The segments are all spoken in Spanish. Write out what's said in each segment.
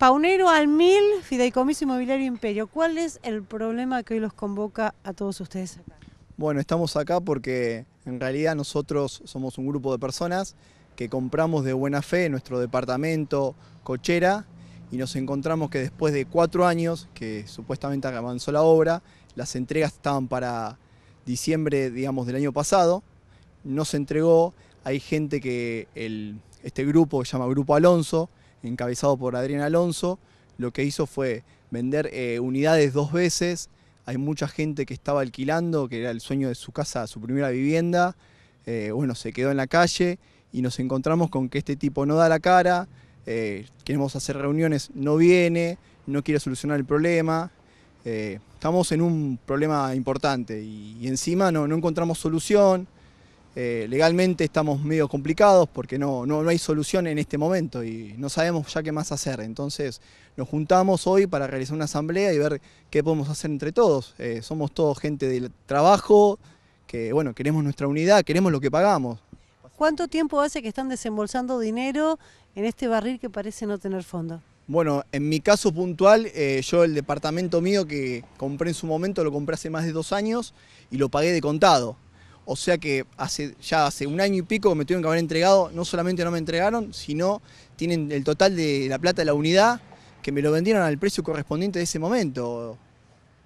Paunero al Fideicomiso Inmobiliario Imperio. ¿Cuál es el problema que hoy los convoca a todos ustedes acá? Bueno, estamos acá porque en realidad nosotros somos un grupo de personas que compramos de buena fe nuestro departamento cochera y nos encontramos que después de cuatro años que supuestamente avanzó la obra, las entregas estaban para diciembre, digamos, del año pasado, no se entregó, hay gente que este grupo que se llama Grupo Alonso, encabezado por Adrián Alonso, lo que hizo fue vender eh, unidades dos veces. Hay mucha gente que estaba alquilando, que era el sueño de su casa, su primera vivienda. Eh, bueno, se quedó en la calle y nos encontramos con que este tipo no da la cara, eh, queremos hacer reuniones, no viene, no quiere solucionar el problema. estamos en un problema importante y, encima no, no encontramos solución. Eh, legalmente estamos medio complicados porque no, no, hay solución en este momento y no sabemos ya qué más hacer. Entonces nos juntamos hoy para realizar una asamblea y ver qué podemos hacer entre todos. Eh, somos todos gente del trabajo, que bueno, queremos nuestra unidad, queremos lo que pagamos. ¿Cuánto tiempo hace que están desembolsando dinero en este barril que parece no tener fondo? Bueno, en mi caso puntual, eh, yo el departamento mío que compré en su momento lo compré hace más de dos años y lo pagué de contado. O sea que hace, ya hace un año y pico me tuvieron que haber entregado, no solamente no me entregaron, sino tienen el total de la plata de la unidad que me lo vendieron al precio correspondiente de ese momento.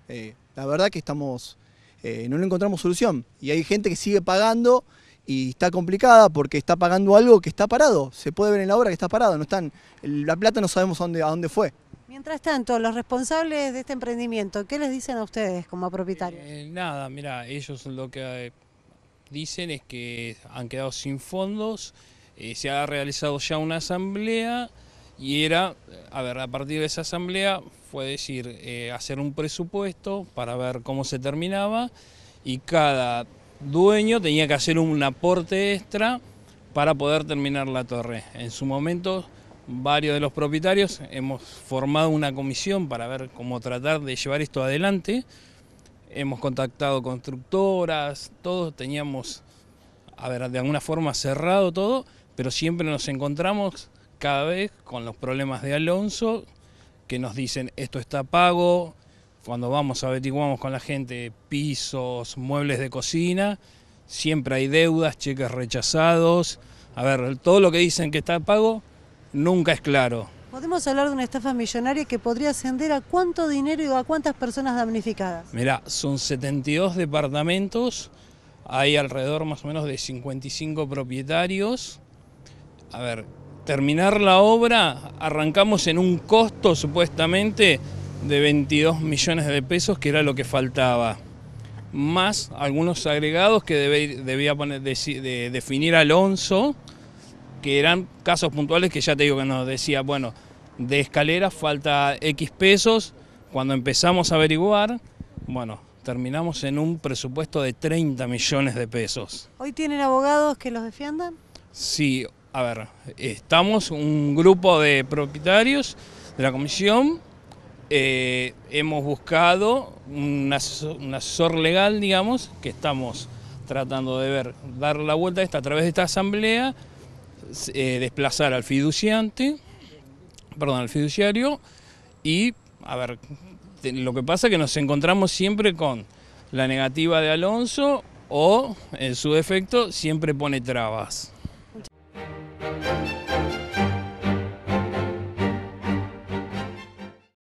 Eh, la verdad que estamos, eh, no le encontramos solución. Y hay gente que sigue pagando y está complicada porque está pagando algo que está parado. Se puede ver en la obra que está parado, no están, la plata no sabemos a dónde, a dónde fue. Mientras tanto, los responsables de este emprendimiento, ¿qué les dicen a ustedes como propietarios? Eh, nada, mira, ellos lo que dicen es que han quedado sin fondos, eh, se ha realizado ya una asamblea y era, a ver, a partir de esa asamblea fue decir, eh, hacer un presupuesto para ver cómo se terminaba y cada dueño tenía que hacer un aporte extra para poder terminar la torre. En su momento varios de los propietarios hemos formado una comisión para ver cómo tratar de llevar esto adelante, hemos contactado constructoras, todos teníamos, a ver, de alguna forma cerrado todo, pero siempre nos encontramos cada vez con los problemas de Alonso, que nos dicen esto está pago, cuando vamos a averiguamos con la gente pisos, muebles de cocina, siempre hay deudas, cheques rechazados, a ver, todo lo que dicen que está pago nunca es claro. Podemos hablar de una estafa millonaria que podría ascender a cuánto dinero y a cuántas personas damnificadas. Mirá, son 72 departamentos, hay alrededor más o menos de 55 propietarios. A ver, terminar la obra, arrancamos en un costo supuestamente de 22 millones de pesos, que era lo que faltaba, más algunos agregados que debía poner, definir Alonso, que eran casos puntuales que ya te digo que nos decía, bueno, de escalera falta X pesos, cuando empezamos a averiguar, bueno, terminamos en un presupuesto de 30 millones de pesos. ¿Hoy tienen abogados que los defiendan? Sí, a ver, estamos un grupo de propietarios de la comisión, eh, hemos buscado un asesor, legal, digamos, que estamos tratando de ver, dar la vuelta a esta a través de esta asamblea, eh, desplazar al fiduciante, perdón, al fiduciario y, a ver, lo que pasa es que nos encontramos siempre con la negativa de Alonso o, en su defecto, siempre pone trabas.